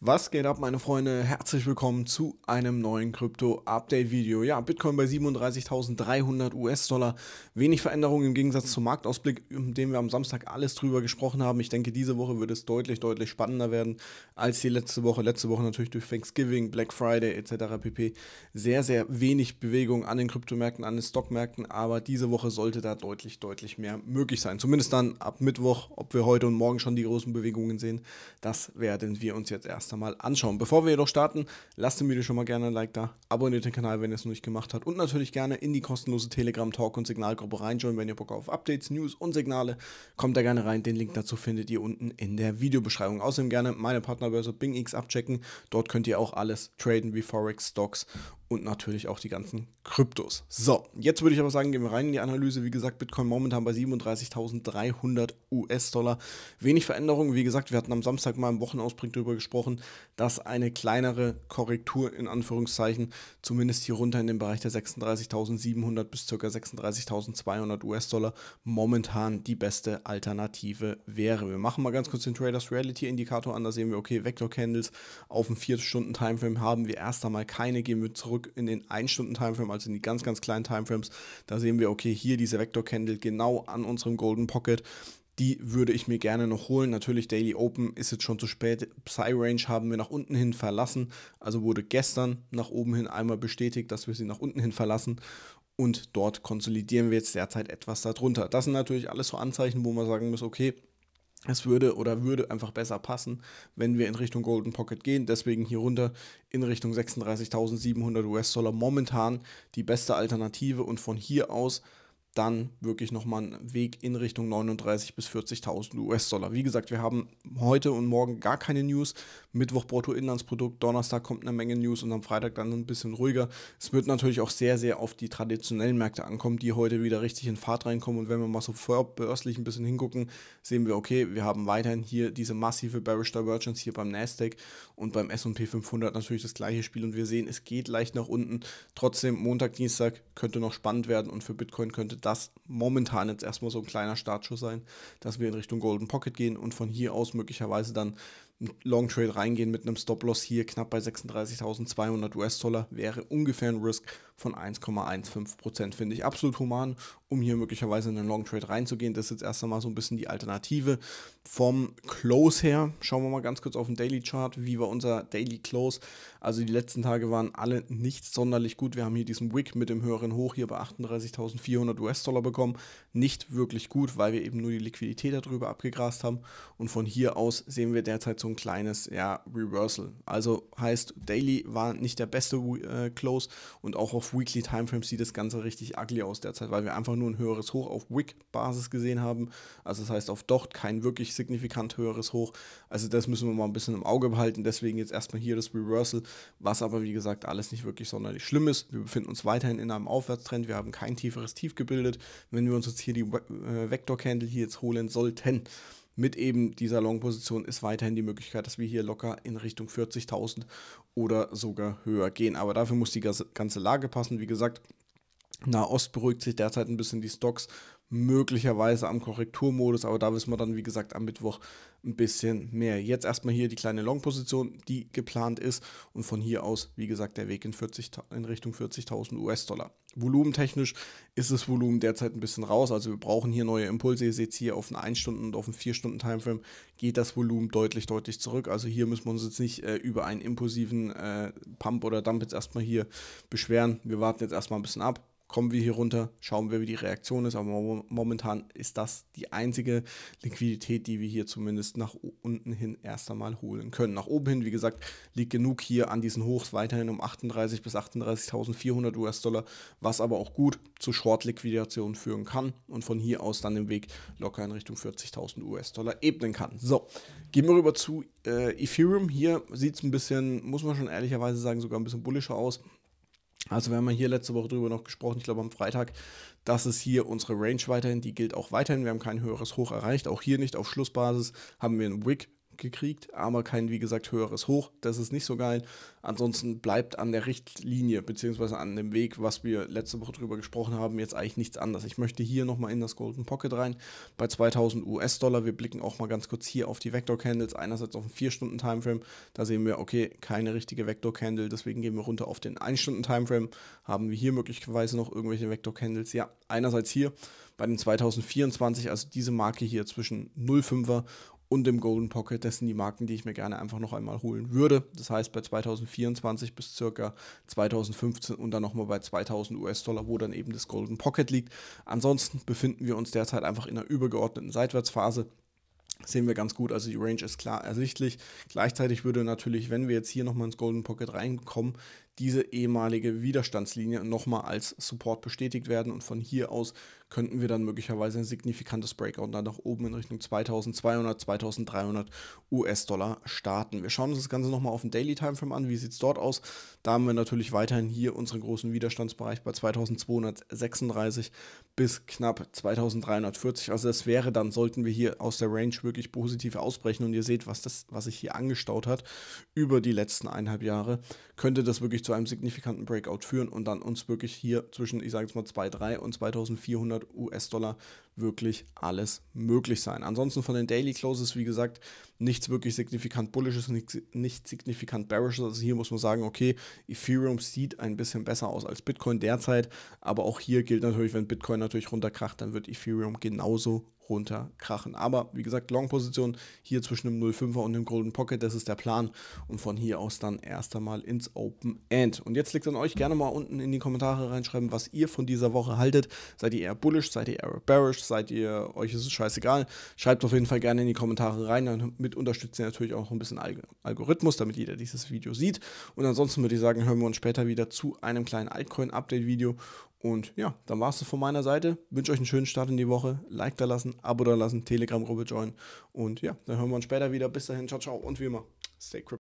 Was geht ab, meine Freunde? Herzlich willkommen zu einem neuen Krypto-Update-Video. Ja, Bitcoin bei 37.300 US-Dollar. Wenig Veränderungen im Gegensatz zum Marktausblick, in dem wir am Samstag alles drüber gesprochen haben. Ich denke, diese Woche wird es deutlich, deutlich spannender werden als die letzte Woche. Letzte Woche natürlich durch Thanksgiving, Black Friday etc. pp. Sehr, sehr wenig Bewegung an den Kryptomärkten, an den Stockmärkten. Aber diese Woche sollte da deutlich, deutlich mehr möglich sein. Zumindest dann ab Mittwoch. Ob wir heute und morgen schon die großen Bewegungen sehen, das werden wir uns jetzt erst Blockbuster mal anschauen. Bevor wir jedoch starten, lasst dem Video schon mal gerne ein Like da, abonniert den Kanal, wenn ihr es noch nicht gemacht habt und natürlich gerne in die kostenlose Telegram-Talk- und Signalgruppe reinschauen, wenn ihr Bock auf Updates, News und Signale, kommt da gerne rein. Den Link dazu findet ihr unten in der Videobeschreibung. Außerdem gerne meine Partnerbörse BingX abchecken. Dort könnt ihr auch alles traden wie Forex, Stocks und natürlich auch die ganzen Kryptos. So, jetzt würde ich aber sagen, gehen wir rein in die Analyse. Wie gesagt, Bitcoin momentan bei 37.300 US-Dollar. Wenig Veränderungen. Wie gesagt, wir hatten am Samstag mal im Wochenausbring darüber gesprochen dass eine kleinere Korrektur in Anführungszeichen zumindest hier runter in den Bereich der 36.700 bis ca. 36.200 US-Dollar momentan die beste Alternative wäre. Wir machen mal ganz kurz den Traders Reality Indikator an, da sehen wir, okay, Vector Candles auf dem 4-Stunden-Timeframe haben wir erst einmal keine, gehen wir zurück in den 1-Stunden-Timeframe, also in die ganz, ganz kleinen Timeframes. Da sehen wir, okay, hier diese Vector Candle genau an unserem Golden Pocket die würde ich mir gerne noch holen. Natürlich, Daily Open ist jetzt schon zu spät. Psy-Range haben wir nach unten hin verlassen. Also wurde gestern nach oben hin einmal bestätigt, dass wir sie nach unten hin verlassen. Und dort konsolidieren wir jetzt derzeit etwas darunter. Das sind natürlich alles so Anzeichen, wo man sagen muss, okay, es würde oder würde einfach besser passen, wenn wir in Richtung Golden Pocket gehen. Deswegen hier runter in Richtung 36.700 US-Dollar momentan die beste Alternative und von hier aus dann wirklich nochmal einen Weg in Richtung 39.000 bis 40.000 US-Dollar. Wie gesagt, wir haben heute und morgen gar keine News. Mittwoch Bruttoinlandsprodukt, Donnerstag kommt eine Menge News und am Freitag dann ein bisschen ruhiger. Es wird natürlich auch sehr, sehr auf die traditionellen Märkte ankommen, die heute wieder richtig in Fahrt reinkommen. Und wenn wir mal so vorbörslich ein bisschen hingucken, sehen wir, okay, wir haben weiterhin hier diese massive Bearish Divergence hier beim Nasdaq und beim S&P 500 natürlich das gleiche Spiel. Und wir sehen, es geht leicht nach unten. Trotzdem, Montag, Dienstag könnte noch spannend werden und für Bitcoin könnte das das momentan jetzt erstmal so ein kleiner Startschuss sein, dass wir in Richtung Golden Pocket gehen und von hier aus möglicherweise dann Long Trade reingehen mit einem Stop-Loss hier knapp bei 36.200 US-Dollar wäre ungefähr ein Risk von 1,15%. Finde ich absolut human um hier möglicherweise in einen Long Trade reinzugehen. Das ist jetzt erst einmal so ein bisschen die Alternative. Vom Close her schauen wir mal ganz kurz auf den Daily Chart. Wie war unser Daily Close? Also die letzten Tage waren alle nicht sonderlich gut. Wir haben hier diesen Wick mit dem höheren Hoch hier bei 38.400 US-Dollar bekommen. Nicht wirklich gut, weil wir eben nur die Liquidität darüber abgegrast haben. Und von hier aus sehen wir derzeit so ein kleines ja, Reversal. Also heißt, Daily war nicht der beste äh, Close und auch auf Weekly Timeframes sieht das Ganze richtig ugly aus derzeit, weil wir einfach nur ein höheres Hoch auf Wick-Basis gesehen haben. Also das heißt auf Docht kein wirklich signifikant höheres Hoch. Also das müssen wir mal ein bisschen im Auge behalten. Deswegen jetzt erstmal hier das Reversal, was aber wie gesagt alles nicht wirklich sonderlich schlimm ist. Wir befinden uns weiterhin in einem Aufwärtstrend. Wir haben kein tieferes Tief gebildet. Wenn wir uns jetzt hier die äh, Vector-Candle hier jetzt holen sollten, mit eben dieser Long-Position ist weiterhin die Möglichkeit, dass wir hier locker in Richtung 40.000 oder sogar höher gehen. Aber dafür muss die ganze Lage passen. Wie gesagt, Nahost beruhigt sich derzeit ein bisschen die Stocks, möglicherweise am Korrekturmodus, aber da wissen wir dann, wie gesagt, am Mittwoch ein bisschen mehr. Jetzt erstmal hier die kleine Long-Position, die geplant ist und von hier aus, wie gesagt, der Weg in, 40, in Richtung 40.000 US-Dollar. Volumentechnisch ist das Volumen derzeit ein bisschen raus, also wir brauchen hier neue Impulse. Ihr seht hier auf einen 1-Stunden- und auf einen 4-Stunden-Timeframe geht das Volumen deutlich, deutlich zurück. Also hier müssen wir uns jetzt nicht äh, über einen impulsiven äh, Pump oder Dump jetzt erstmal hier beschweren. Wir warten jetzt erstmal ein bisschen ab kommen wir hier runter, schauen wir, wie die Reaktion ist. Aber momentan ist das die einzige Liquidität, die wir hier zumindest nach unten hin erst einmal holen können. Nach oben hin, wie gesagt, liegt genug hier an diesen Hochs weiterhin um 38.000 bis 38.400 US-Dollar, was aber auch gut zu Short-Liquidation führen kann und von hier aus dann den Weg locker in Richtung 40.000 US-Dollar ebnen kann. So, gehen wir rüber zu äh, Ethereum. Hier sieht es ein bisschen, muss man schon ehrlicherweise sagen, sogar ein bisschen bullischer aus. Also wir haben hier letzte Woche drüber noch gesprochen, ich glaube am Freitag, das ist hier unsere Range weiterhin, die gilt auch weiterhin. Wir haben kein höheres Hoch erreicht, auch hier nicht auf Schlussbasis haben wir einen Wick gekriegt, aber kein, wie gesagt, höheres Hoch. Das ist nicht so geil. Ansonsten bleibt an der Richtlinie, beziehungsweise an dem Weg, was wir letzte Woche drüber gesprochen haben, jetzt eigentlich nichts anderes. Ich möchte hier nochmal in das Golden Pocket rein, bei 2000 US-Dollar. Wir blicken auch mal ganz kurz hier auf die Vector-Candles, einerseits auf den 4-Stunden-Timeframe. Da sehen wir, okay, keine richtige Vector-Candle, deswegen gehen wir runter auf den 1-Stunden-Timeframe. Haben wir hier möglicherweise noch irgendwelche Vector-Candles? Ja, einerseits hier bei den 2024, also diese Marke hier zwischen 0,5er und dem Golden Pocket. Das sind die Marken, die ich mir gerne einfach noch einmal holen würde. Das heißt bei 2024 bis circa 2015 und dann nochmal bei 2000 US-Dollar, wo dann eben das Golden Pocket liegt. Ansonsten befinden wir uns derzeit einfach in einer übergeordneten Seitwärtsphase sehen wir ganz gut. Also die Range ist klar ersichtlich. Gleichzeitig würde natürlich, wenn wir jetzt hier nochmal ins Golden Pocket reinkommen, diese ehemalige Widerstandslinie nochmal als Support bestätigt werden und von hier aus könnten wir dann möglicherweise ein signifikantes Breakout dann nach oben in Richtung 2200, 2300 US-Dollar starten. Wir schauen uns das Ganze nochmal auf den Daily Timeframe an. Wie sieht es dort aus? Da haben wir natürlich weiterhin hier unseren großen Widerstandsbereich bei 2236 bis knapp 2340. Also das wäre dann, sollten wir hier aus der Range wirklich positiv ausbrechen und ihr seht, was, das, was sich hier angestaut hat über die letzten eineinhalb Jahre, könnte das wirklich zu zu einem signifikanten Breakout führen und dann uns wirklich hier zwischen, ich sage jetzt mal, 2.3 und 2.400 US-Dollar wirklich alles möglich sein. Ansonsten von den Daily Closes, wie gesagt, nichts wirklich signifikant bullisches, nichts, nicht signifikant bearishes. Also hier muss man sagen, okay, Ethereum sieht ein bisschen besser aus als Bitcoin derzeit, aber auch hier gilt natürlich, wenn Bitcoin natürlich runterkracht, dann wird Ethereum genauso runterkrachen. Aber wie gesagt, Long-Position hier zwischen dem 05er und dem Golden Pocket, das ist der Plan. Und von hier aus dann erst einmal ins Open End. Und jetzt liegt es an euch, gerne mal unten in die Kommentare reinschreiben, was ihr von dieser Woche haltet. Seid ihr eher bullish, seid ihr eher bearish, seid ihr, euch ist es scheißegal. Schreibt auf jeden Fall gerne in die Kommentare rein. Damit unterstützt ihr natürlich auch ein bisschen Alg Algorithmus, damit jeder dieses Video sieht. Und ansonsten würde ich sagen, hören wir uns später wieder zu einem kleinen Altcoin-Update-Video und ja, dann war es von meiner Seite. Wünsche euch einen schönen Start in die Woche. Like da lassen, Abo da lassen, Telegram-Gruppe joinen. Und ja, dann hören wir uns später wieder. Bis dahin, ciao, ciao und wie immer, stay crypto.